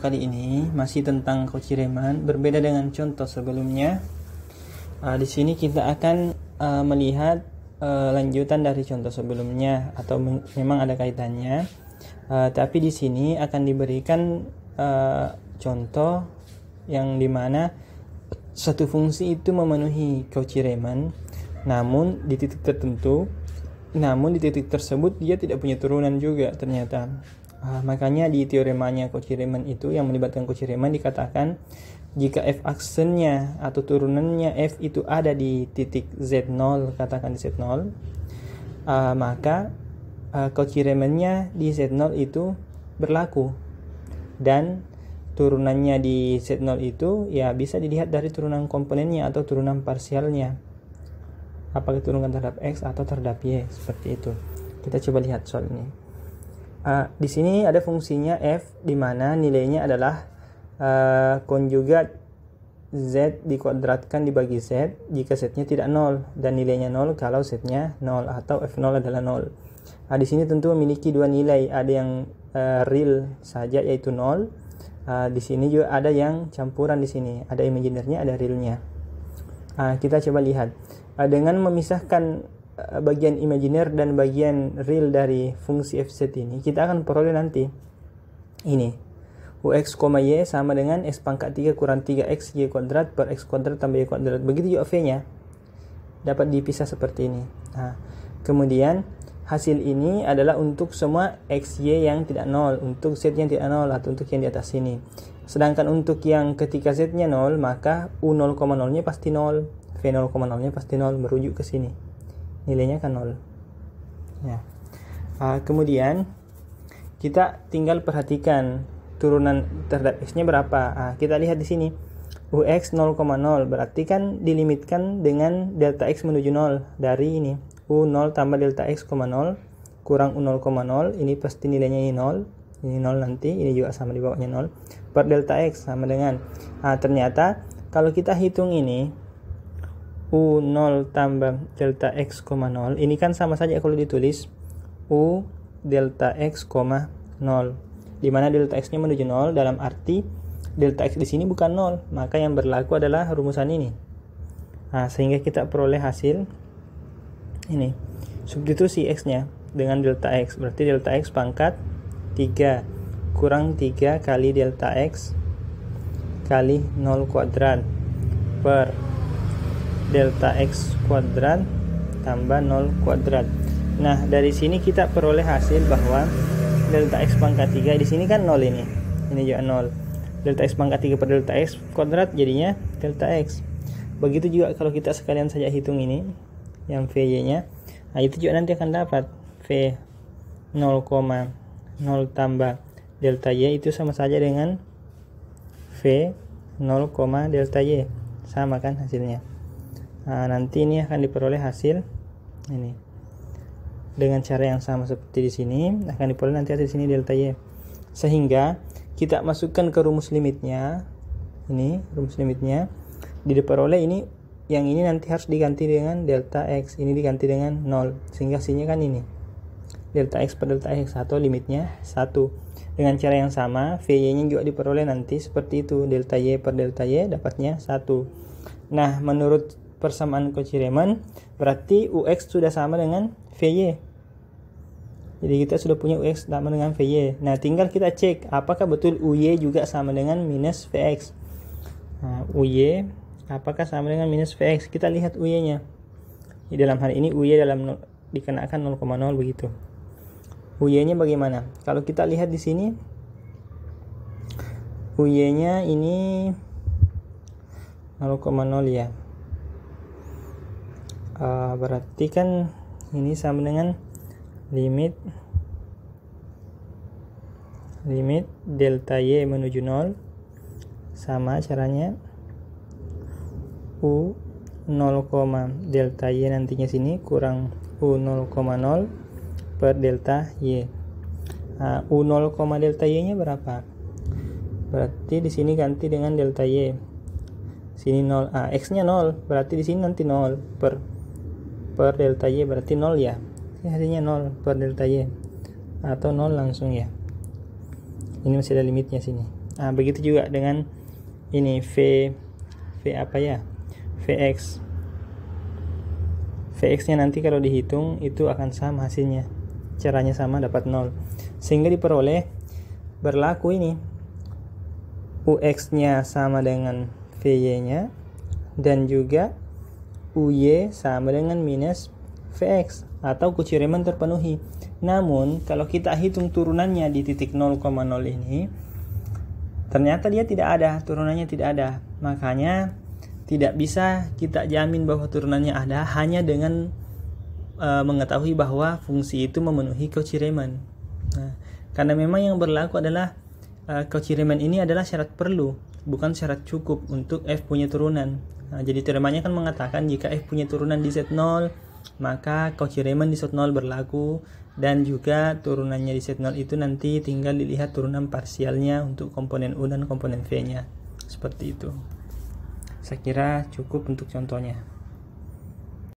kali ini masih tentang reman berbeda dengan contoh sebelumnya uh, di sini kita akan uh, melihat uh, lanjutan dari contoh sebelumnya atau memang ada kaitannya uh, tapi di sini akan diberikan uh, contoh yang dimana satu fungsi itu memenuhi reman namun di titik tertentu namun di titik tersebut dia tidak punya turunan juga ternyata Uh, makanya di teoremanya Cauchy Riemann itu yang melibatkan Cauchy Riemann dikatakan jika f aksennya atau turunannya f itu ada di titik z0 katakan di z0 uh, ah, maka uh, ah, Cauchy Riemannnya di z0 itu berlaku dan turunannya di z0 itu ya bisa dilihat dari turunan komponennya atau turunan parsialnya apakah turunan terhadap x atau terhadap y seperti itu kita coba lihat soal ini Uh, di sini ada fungsinya f di mana nilainya adalah uh, konjugat z dikuadratkan dibagi z jika z-nya tidak nol dan nilainya nol kalau z-nya nol atau f0 adalah nol. Nah, di sini tentu memiliki dua nilai, ada yang uh, real saja yaitu nol. Uh, di sini juga ada yang campuran di sini, ada imajinernya ada realnya. Uh, kita coba lihat uh, dengan memisahkan Eh, bagian imajiner dan bagian real dari fungsi f set ini kita akan peroleh nanti ini ux, y sama dengan x pangkat 3 kurang 3x y kuadrat per x kuadrat tambah y kuadrat begitu juga v nya dapat dipisah seperti ini nah, kemudian hasil ini adalah untuk semua x y yang tidak nol untuk z yang tidak nol atau untuk yang di atas sini sedangkan untuk yang ketika z nya nol maka u 0,0 nya pasti nol v 0,0 nya pasti nol merujuk ke sini nilainya kan 0. ya uh, kemudian kita tinggal perhatikan turunan terhadap x-nya berapa uh, kita lihat di sini ux 0,0 berarti kan dilimitkan dengan delta x menuju 0 dari ini u0 tambah delta x, 0 kurang u0,0 ini pasti nilainya ini 0 ini 0 nanti ini juga sama di bawahnya 0 per delta x sama dengan uh, ternyata kalau kita hitung ini U0 tambah delta X, 0. Ini kan sama saja kalau ditulis U delta X, 0. Dimana delta X-nya menuju 0 dalam arti delta X di sini bukan 0. Maka yang berlaku adalah rumusan ini. Nah, sehingga kita peroleh hasil ini. Substitusi X-nya dengan delta X. Berarti delta X pangkat 3 kurang 3 kali delta X kali 0 kuadrat per delta x kuadrat tambah 0 kuadrat nah dari sini kita peroleh hasil bahwa delta x pangkat 3 di sini kan 0 ini ini juga 0 delta x pangkat 3 per delta x kuadrat jadinya delta x begitu juga kalau kita sekalian saja hitung ini yang VY nya nah itu juga nanti akan dapat V 0,0 tambah delta Y itu sama saja dengan V 0, delta Y sama kan hasilnya nah, nanti ini akan diperoleh hasil ini dengan cara yang sama seperti di sini akan diperoleh nanti hasil sini delta y sehingga kita masukkan ke rumus limitnya ini rumus limitnya di diperoleh ini yang ini nanti harus diganti dengan delta x ini diganti dengan 0 sehingga hasilnya kan ini delta x per delta x atau limitnya 1 dengan cara yang sama vy nya juga diperoleh nanti seperti itu delta y per delta y dapatnya 1 nah menurut persamaan Riemann berarti UX sudah sama dengan VY jadi kita sudah punya UX sama dengan VY nah tinggal kita cek apakah betul UY juga sama dengan minus VX nah, UY apakah sama dengan minus VX kita lihat UY nya di dalam hal ini UY dalam dikenakan 0,0 begitu UY nya bagaimana kalau kita lihat di sini UY nya ini 0,0 ya Eh, berarti kan ini sama dengan limit limit delta y menuju nol sama caranya u 0, delta y nantinya sini kurang u 0,0 per delta y nah, u 0, delta y nya berapa berarti di sini ganti dengan delta y sini 0 ah, x nya 0 berarti di sini nanti 0 per per delta y berarti nol ya ini hasilnya nol per delta y atau nol langsung ya ini masih ada limitnya sini nah begitu juga dengan ini v v apa ya vx vx nya nanti kalau dihitung itu akan sama hasilnya caranya sama dapat nol sehingga diperoleh berlaku ini ux nya sama dengan vy nya dan juga UY sama dengan minus VX atau kunci Riemann terpenuhi. Namun, kalau kita hitung turunannya di titik 0,0 ini, ternyata dia tidak ada, turunannya tidak ada. Makanya tidak bisa kita jamin bahwa turunannya ada hanya dengan e, mengetahui bahwa fungsi itu memenuhi Riemann. Nah, karena memang yang berlaku adalah uh, ini adalah syarat perlu, bukan syarat cukup untuk F punya turunan. Nah, jadi teoremanya kan mengatakan jika F punya turunan di Z0, maka kekiriman di Z0 berlaku dan juga turunannya di Z0 itu nanti tinggal dilihat turunan parsialnya untuk komponen U dan komponen V-nya. Seperti itu. Saya kira cukup untuk contohnya.